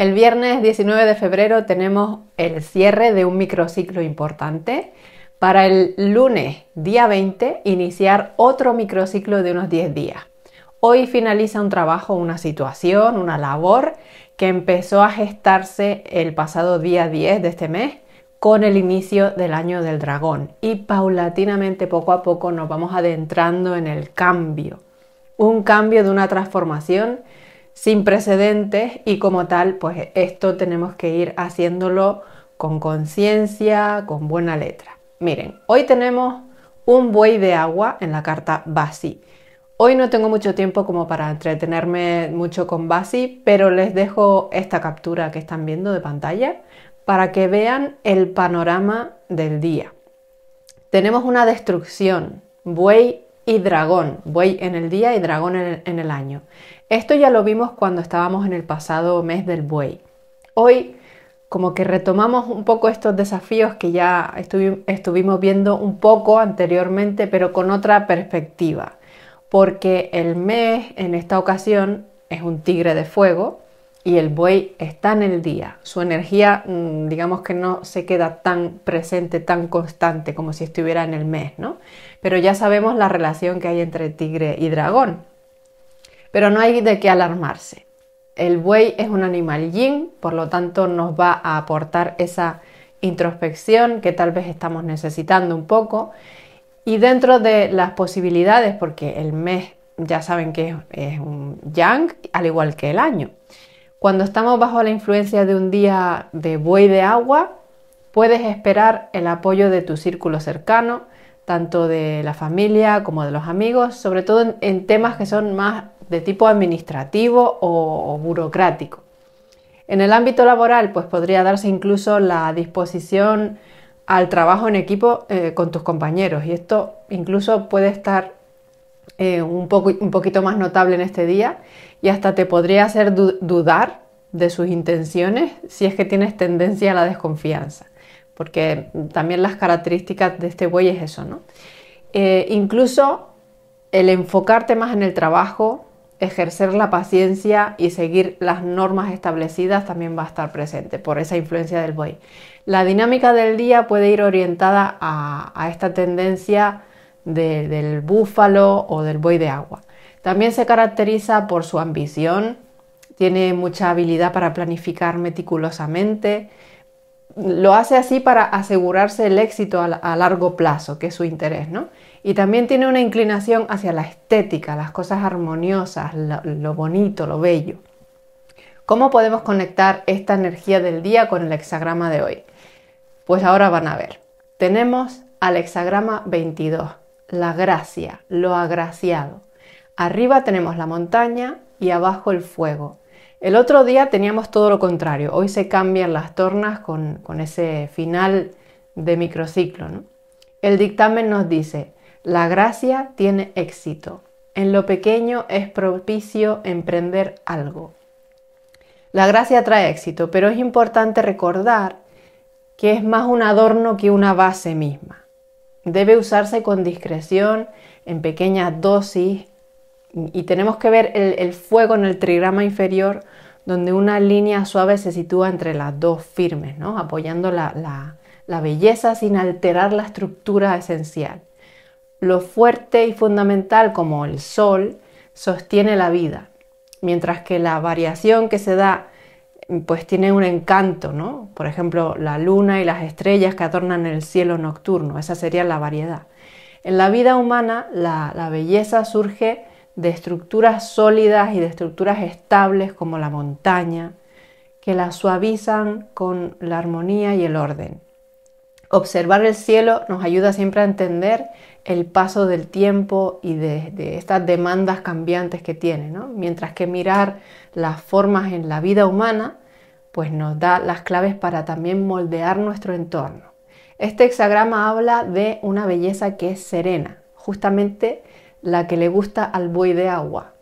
El viernes 19 de febrero tenemos el cierre de un microciclo importante. Para el lunes, día 20, iniciar otro microciclo de unos 10 días. Hoy finaliza un trabajo, una situación, una labor que empezó a gestarse el pasado día 10 de este mes con el inicio del año del dragón y paulatinamente poco a poco nos vamos adentrando en el cambio, un cambio de una transformación sin precedentes y como tal, pues esto tenemos que ir haciéndolo con conciencia, con buena letra. Miren, hoy tenemos un buey de agua en la carta Basi. Hoy no tengo mucho tiempo como para entretenerme mucho con Basi, pero les dejo esta captura que están viendo de pantalla para que vean el panorama del día. Tenemos una destrucción, buey y dragón, buey en el día y dragón en el, en el año. Esto ya lo vimos cuando estábamos en el pasado mes del buey. Hoy como que retomamos un poco estos desafíos que ya estuvimos viendo un poco anteriormente, pero con otra perspectiva, porque el mes en esta ocasión es un tigre de fuego y el buey está en el día. Su energía, mm, digamos que no se queda tan presente, tan constante como si estuviera en el mes, ¿no? Pero ya sabemos la relación que hay entre tigre y dragón. Pero no hay de qué alarmarse. El buey es un animal yin, por lo tanto nos va a aportar esa introspección que tal vez estamos necesitando un poco. Y dentro de las posibilidades, porque el mes ya saben que es, un yang, al igual que el año. Cuando estamos bajo la influencia de un día de buey de agua, puedes esperar el apoyo de tu círculo cercano, tanto de la familia como de los amigos, sobre todo en, temas que son más de tipo administrativo o, burocrático. En el ámbito laboral, pues podría darse incluso la disposición al trabajo en equipo eh, con tus compañeros y esto incluso puede estar eh, un, poco, un poquito más notable en este día y hasta te podría hacer dudar de sus intenciones si es que tienes tendencia a la desconfianza, porque también las características de este buey es eso, ¿no? Eh, incluso el enfocarte más en el trabajo, ejercer la paciencia y seguir las normas establecidas también va a estar presente por esa influencia del buey. La dinámica del día puede ir orientada a, esta tendencia del búfalo o del buey de agua. También se caracteriza por su ambición, tiene mucha habilidad para planificar meticulosamente, lo hace así para asegurarse el éxito a, a largo plazo, que es su interés, ¿no? y también tiene una inclinación hacia la estética, las cosas armoniosas, lo, bonito, lo bello. ¿Cómo podemos conectar esta energía del día con el hexagrama de hoy? Pues ahora van a ver. Tenemos al hexagrama 22, la gracia, lo agraciado. Arriba tenemos la montaña y abajo el fuego. El otro día teníamos todo lo contrario, hoy se cambian las tornas con, ese final de microciclo. El dictamen nos dice, la gracia tiene éxito. En lo pequeño es propicio emprender algo. La gracia trae éxito, pero es importante recordar que es más un adorno que una base misma. Debe usarse con discreción, en pequeñas dosis, y tenemos que ver el, fuego en el trigrama inferior, donde una línea suave se sitúa entre las dos firmes, apoyando la belleza sin alterar la estructura esencial lo fuerte y fundamental como el sol sostiene la vida, mientras que la variación que se da pues tiene un encanto, ¿no? Por ejemplo, la luna y las estrellas que adornan el cielo nocturno, esa sería la variedad. En la vida humana la, la belleza surge de estructuras sólidas y de estructuras estables como la montaña, que la suavizan con la armonía y el orden. Observar el cielo nos ayuda siempre a entender el paso del tiempo y de, estas demandas cambiantes que tiene, mientras que mirar las formas en la vida humana pues nos da las claves para también moldear nuestro entorno. Este hexagrama habla de una belleza que es serena, justamente la que le gusta al buey de agua.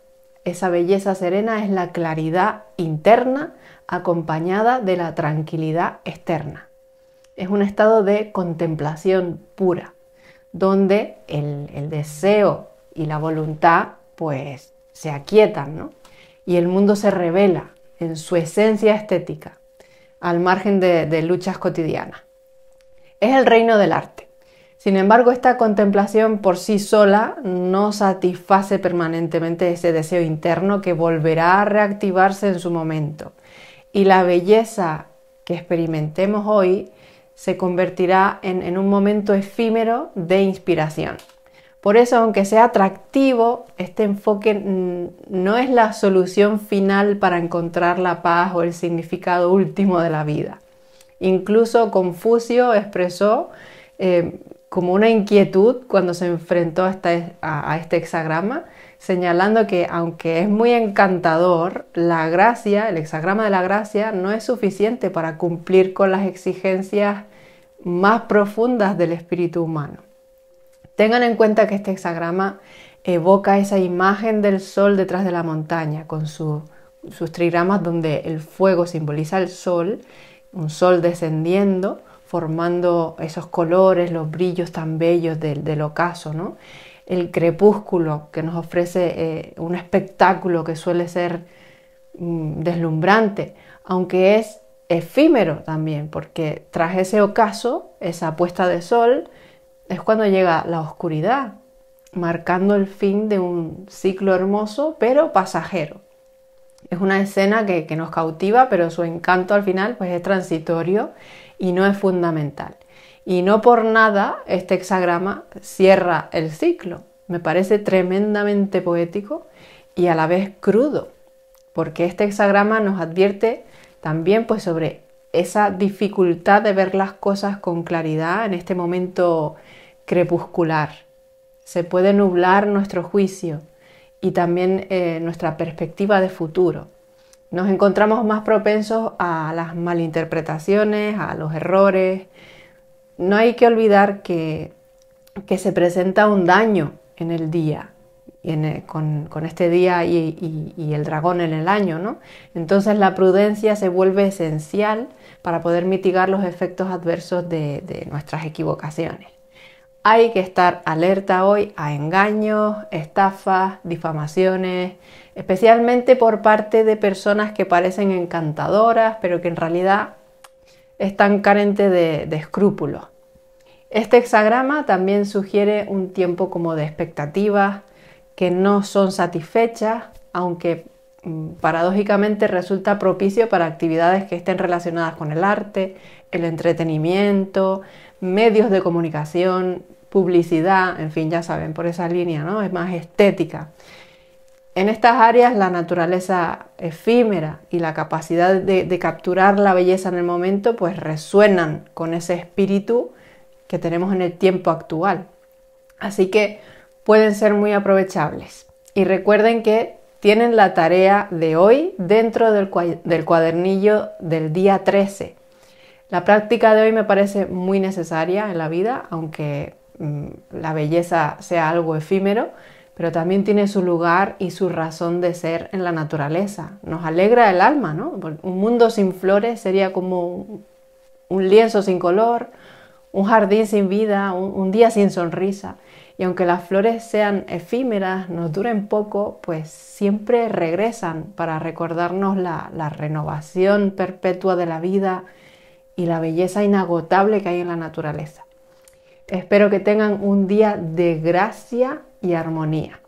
Esa belleza serena es la claridad interna acompañada de la tranquilidad externa. Es un estado de contemplación pura donde el, deseo y la voluntad pues se aquietan, Y el mundo se revela en su esencia estética, al margen de, de luchas cotidianas. Es el reino del arte. Sin embargo, esta contemplación por sí sola no satisface permanentemente ese deseo interno que volverá a reactivarse en su momento. Y la belleza que experimentemos hoy se convertirá en, un momento efímero de inspiración. Por eso, aunque sea atractivo, este enfoque no es la solución final para encontrar la paz o el significado último de la vida. Incluso Confucio expresó eh, como una inquietud cuando se enfrentó a este hexagrama señalando que aunque es muy encantador, la gracia, el hexagrama de la gracia, no es suficiente para cumplir con las exigencias más profundas del espíritu humano. Tengan en cuenta que este hexagrama evoca esa imagen del sol detrás de la montaña, con sus trigramas donde el fuego simboliza el sol, un sol descendiendo, formando esos colores, los brillos tan bellos del, del ocaso, ¿no? el crepúsculo que nos ofrece eh, un espectáculo que suele ser mm, deslumbrante, aunque es efímero también, porque tras ese ocaso, esa puesta de sol, es cuando llega la oscuridad, marcando el fin de un ciclo hermoso, pero pasajero. Es una escena que, que nos cautiva, pero su encanto al final pues, es transitorio y no es fundamental. Y no por nada este hexagrama cierra el ciclo. Me parece tremendamente poético y a la vez crudo, porque este hexagrama nos advierte también pues sobre esa dificultad de ver las cosas con claridad en este momento crepuscular. Se puede nublar nuestro juicio y también eh, nuestra perspectiva de futuro nos encontramos más propensos a las malinterpretaciones, a los errores. No hay que olvidar que, que se presenta un daño en el día, con, este día y, el dragón en el año, ¿no? Entonces la prudencia se vuelve esencial para poder mitigar los efectos adversos de, de nuestras equivocaciones. Hay que estar alerta hoy a engaños, estafas, difamaciones, especialmente por parte de personas que parecen encantadoras, pero que en realidad están carentes de, escrúpulos. Este hexagrama también sugiere un tiempo como de expectativas que no son satisfechas, aunque paradójicamente resulta propicio para actividades que estén relacionadas con el arte, el entretenimiento, medios de comunicación, publicidad, en fin, ya saben, por esa línea, ¿no? Es más estética. En estas áreas la naturaleza efímera y la capacidad de, de, capturar la belleza en el momento pues resuenan con ese espíritu que tenemos en el tiempo actual. Así que pueden ser muy aprovechables. Y recuerden que tienen la tarea de hoy dentro del, cuadernillo del día 13. La práctica de hoy me parece muy necesaria en la vida, aunque mm, la belleza sea algo efímero, pero también tiene su lugar y su razón de ser en la naturaleza. Nos alegra el alma, ¿no? Un mundo sin flores sería como un lienzo sin color, un jardín sin vida, un, día sin sonrisa. Y aunque las flores sean efímeras, nos duren poco, pues siempre regresan para recordarnos la renovación perpetua de la vida y la belleza inagotable que hay en la naturaleza. Espero que tengan un día de gracia y armonía.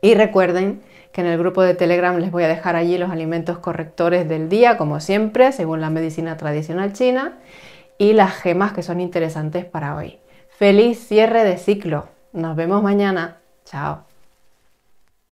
Y recuerden que en el grupo de Telegram les voy a dejar allí los alimentos correctores del día, como siempre, según la medicina tradicional china y las gemas que son interesantes para hoy. Feliz cierre de ciclo. Nos vemos mañana. Chao.